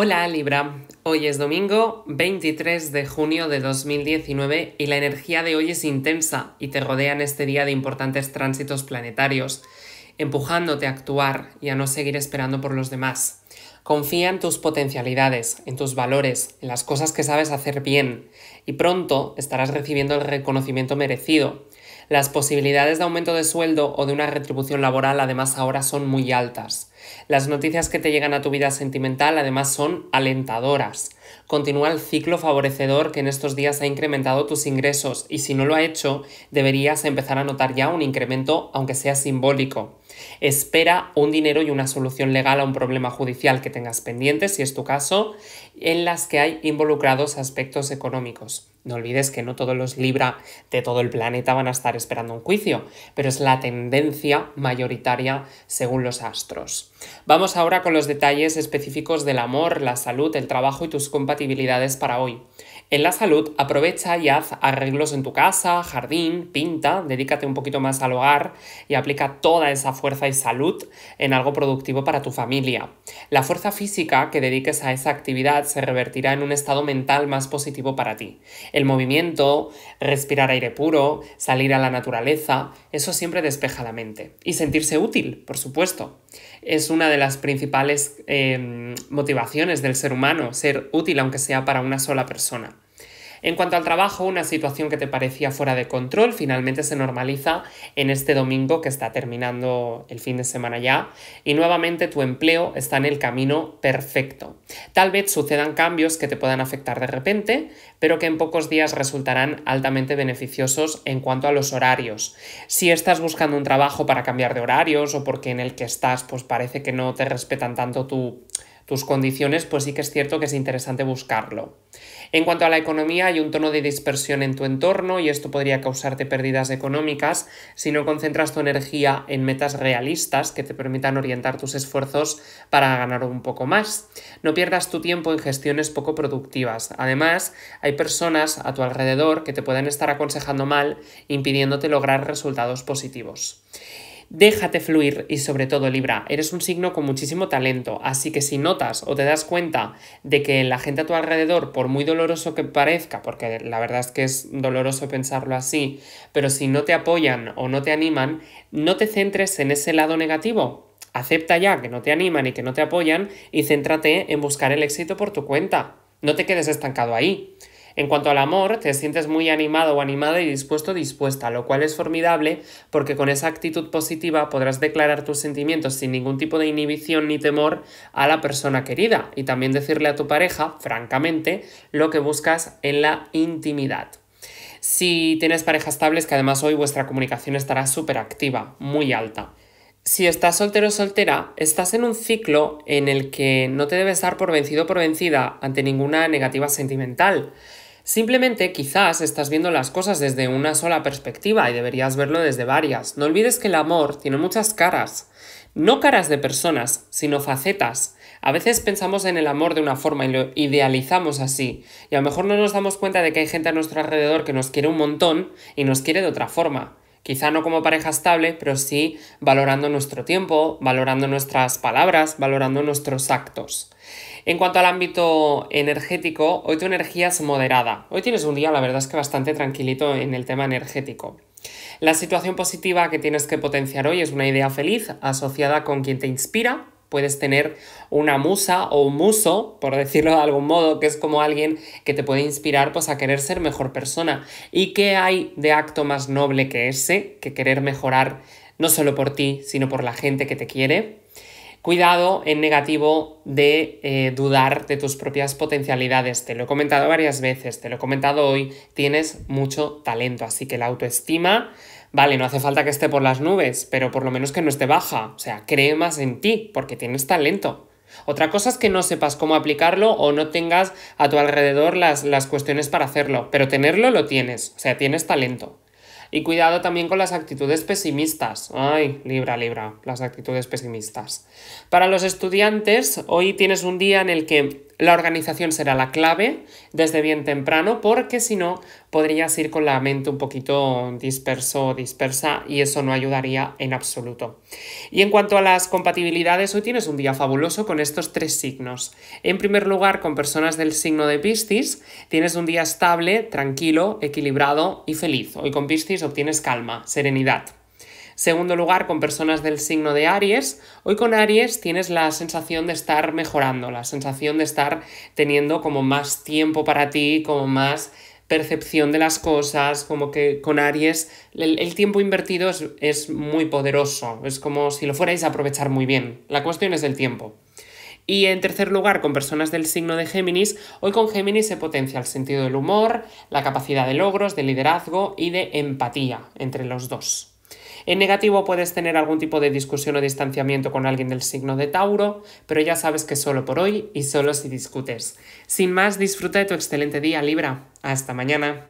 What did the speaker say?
Hola Libra, hoy es domingo 23 de junio de 2019 y la energía de hoy es intensa y te rodean este día de importantes tránsitos planetarios, empujándote a actuar y a no seguir esperando por los demás. Confía en tus potencialidades, en tus valores, en las cosas que sabes hacer bien y pronto estarás recibiendo el reconocimiento merecido. Las posibilidades de aumento de sueldo o de una retribución laboral además ahora son muy altas. Las noticias que te llegan a tu vida sentimental además son alentadoras. Continúa el ciclo favorecedor que en estos días ha incrementado tus ingresos y si no lo ha hecho, deberías empezar a notar ya un incremento aunque sea simbólico. Espera un dinero y una solución legal a un problema judicial que tengas pendiente, si es tu caso, en las que hay involucrados aspectos económicos. No olvides que no todos los Libra de todo el planeta van a estar esperando un juicio, pero es la tendencia mayoritaria según los astros. Vamos ahora con los detalles específicos del amor, la salud, el trabajo y tus compatibilidades para hoy. En la salud, aprovecha y haz arreglos en tu casa, jardín, pinta, dedícate un poquito más al hogar y aplica toda esa fuerza y salud en algo productivo para tu familia. La fuerza física que dediques a esa actividad se revertirá en un estado mental más positivo para ti. El movimiento, respirar aire puro, salir a la naturaleza, eso siempre despeja la mente. Y sentirse útil, por supuesto. Es una de las principales em, motivaciones del ser humano, ser útil aunque sea para una sola persona. En cuanto al trabajo, una situación que te parecía fuera de control finalmente se normaliza en este domingo que está terminando el fin de semana ya y nuevamente tu empleo está en el camino perfecto. Tal vez sucedan cambios que te puedan afectar de repente, pero que en pocos días resultarán altamente beneficiosos en cuanto a los horarios. Si estás buscando un trabajo para cambiar de horarios o porque en el que estás pues parece que no te respetan tanto tus condiciones, pues sí que es cierto que es interesante buscarlo. En cuanto a la economía, hay un tono de dispersión en tu entorno y esto podría causarte pérdidas económicas si no concentras tu energía en metas realistas que te permitan orientar tus esfuerzos para ganar un poco más. No pierdas tu tiempo en gestiones poco productivas. Además, hay personas a tu alrededor que te pueden estar aconsejando mal, impidiéndote lograr resultados positivos. Déjate fluir y sobre todo Libra, eres un signo con muchísimo talento, así que si notas o te das cuenta de que la gente a tu alrededor, por muy doloroso que parezca, porque la verdad es que es doloroso pensarlo así, pero si no te apoyan o no te animan, no te centres en ese lado negativo, acepta ya que no te animan y que no te apoyan y céntrate en buscar el éxito por tu cuenta. No te quedes estancado ahí. En cuanto al amor, te sientes muy animado o animada y dispuesto o dispuesta, lo cual es formidable porque con esa actitud positiva podrás declarar tus sentimientos sin ningún tipo de inhibición ni temor a la persona querida y también decirle a tu pareja, francamente, lo que buscas en la intimidad. Si tienes parejas estables, que además hoy vuestra comunicación estará súper activa, muy alta. Si estás soltero o soltera, estás en un ciclo en el que no te debes dar por vencido o por vencida ante ninguna negativa sentimental. Simplemente quizás estás viendo las cosas desde una sola perspectiva y deberías verlo desde varias. No olvides que el amor tiene muchas caras. No caras de personas, sino facetas. A veces pensamos en el amor de una forma y lo idealizamos así, y a lo mejor no nos damos cuenta de que hay gente a nuestro alrededor que nos quiere un montón y nos quiere de otra forma. Quizá no como pareja estable, pero sí valorando nuestro tiempo, valorando nuestras palabras, valorando nuestros actos. En cuanto al ámbito energético, hoy tu energía es moderada. Hoy tienes un día, la verdad es que bastante tranquilito en el tema energético. La situación positiva que tienes que potenciar hoy es una idea feliz asociada con quien te inspira Puedes tener una musa o un muso, por decirlo de algún modo, que es como alguien que te puede inspirar pues, a querer ser mejor persona. ¿Y qué hay de acto más noble que ese, que querer mejorar no solo por ti, sino por la gente que te quiere? Cuidado en negativo de eh, dudar de tus propias potencialidades. Te lo he comentado varias veces, te lo he comentado hoy. Tienes mucho talento, así que la autoestima, vale, no hace falta que esté por las nubes, pero por lo menos que no esté baja. O sea, cree más en ti porque tienes talento. Otra cosa es que no sepas cómo aplicarlo o no tengas a tu alrededor las, las cuestiones para hacerlo, pero tenerlo lo tienes, o sea, tienes talento. Y cuidado también con las actitudes pesimistas. Ay, libra, libra, las actitudes pesimistas. Para los estudiantes, hoy tienes un día en el que la organización será la clave desde bien temprano porque si no podrías ir con la mente un poquito disperso o dispersa y eso no ayudaría en absoluto. Y en cuanto a las compatibilidades, hoy tienes un día fabuloso con estos tres signos. En primer lugar, con personas del signo de Piscis, tienes un día estable, tranquilo, equilibrado y feliz. Hoy con Piscis obtienes calma, serenidad. Segundo lugar, con personas del signo de Aries. Hoy con Aries tienes la sensación de estar mejorando, la sensación de estar teniendo como más tiempo para ti, como más percepción de las cosas, como que con Aries el, tiempo invertido es, es muy poderoso, es como si lo fuerais a aprovechar muy bien. La cuestión es el tiempo. Y en tercer lugar, con personas del signo de Géminis, hoy con Géminis se potencia el sentido del humor, la capacidad de logros, de liderazgo y de empatía entre los dos. En negativo puedes tener algún tipo de discusión o distanciamiento con alguien del signo de Tauro, pero ya sabes que solo por hoy y solo si discutes. Sin más, disfruta de tu excelente día, Libra. Hasta mañana.